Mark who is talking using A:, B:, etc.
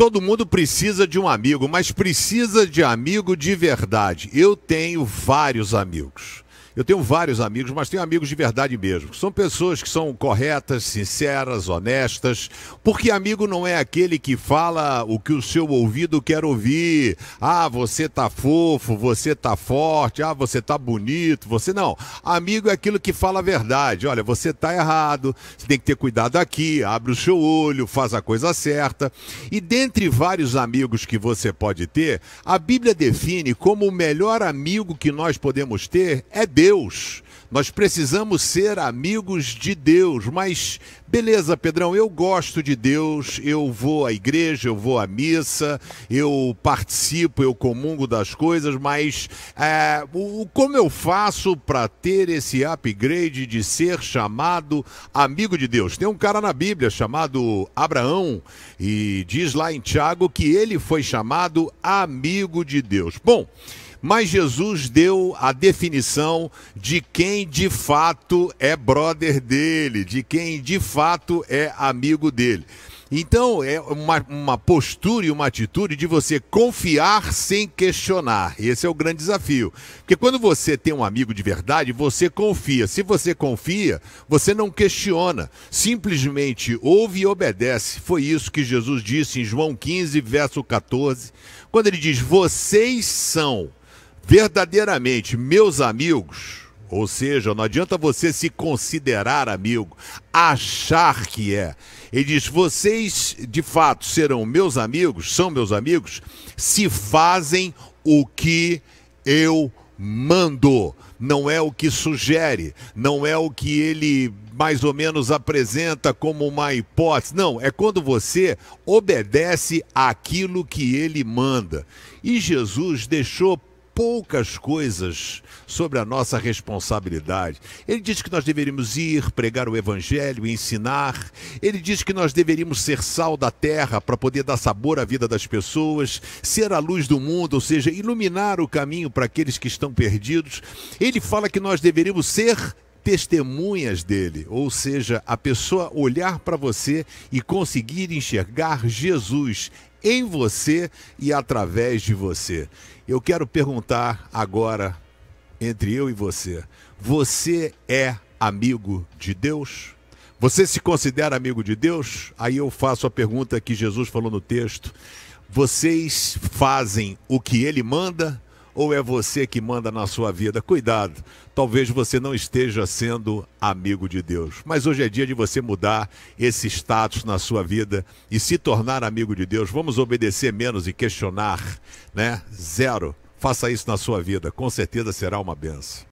A: Todo mundo precisa de um amigo, mas precisa de amigo de verdade. Eu tenho vários amigos. Eu tenho vários amigos, mas tenho amigos de verdade mesmo. São pessoas que são corretas, sinceras, honestas. Porque amigo não é aquele que fala o que o seu ouvido quer ouvir. Ah, você tá fofo, você tá forte, ah, você tá bonito, você não. Amigo é aquilo que fala a verdade. Olha, você tá errado, você tem que ter cuidado aqui, abre o seu olho, faz a coisa certa. E dentre vários amigos que você pode ter, a Bíblia define como o melhor amigo que nós podemos ter é Deus. Deus. Nós precisamos ser amigos de Deus, mas beleza, Pedrão, eu gosto de Deus, eu vou à igreja, eu vou à missa, eu participo, eu comungo das coisas, mas é, o, como eu faço para ter esse upgrade de ser chamado amigo de Deus? Tem um cara na Bíblia chamado Abraão e diz lá em Tiago que ele foi chamado amigo de Deus. Bom mas Jesus deu a definição de quem de fato é brother dele, de quem de fato é amigo dele. Então, é uma, uma postura e uma atitude de você confiar sem questionar. Esse é o grande desafio. Porque quando você tem um amigo de verdade, você confia. Se você confia, você não questiona. Simplesmente ouve e obedece. Foi isso que Jesus disse em João 15, verso 14, quando ele diz: Vocês são verdadeiramente meus amigos, ou seja, não adianta você se considerar amigo, achar que é. Ele diz: vocês de fato serão meus amigos, são meus amigos, se fazem o que eu mando. Não é o que sugere, não é o que ele mais ou menos apresenta como uma hipótese. Não, é quando você obedece àquilo que ele manda. E Jesus deixou poucas coisas sobre a nossa responsabilidade. Ele diz que nós deveríamos ir pregar o evangelho, ensinar. Ele diz que nós deveríamos ser sal da terra para poder dar sabor à vida das pessoas, ser a luz do mundo, ou seja, iluminar o caminho para aqueles que estão perdidos. Ele fala que nós deveríamos ser testemunhas dele, ou seja, a pessoa olhar para você e conseguir enxergar Jesus em você e através de você. Eu quero perguntar agora entre eu e você: você é amigo de Deus? Você se considera amigo de Deus? Aí eu faço a pergunta que Jesus falou no texto: vocês fazem o que ele manda? ou é você que manda na sua vida? Cuidado, talvez você não esteja sendo amigo de Deus. Mas hoje é dia de você mudar esse status na sua vida e se tornar amigo de Deus. Vamos obedecer menos e questionar, né? Zero. Faça isso na sua vida, com certeza será uma benção.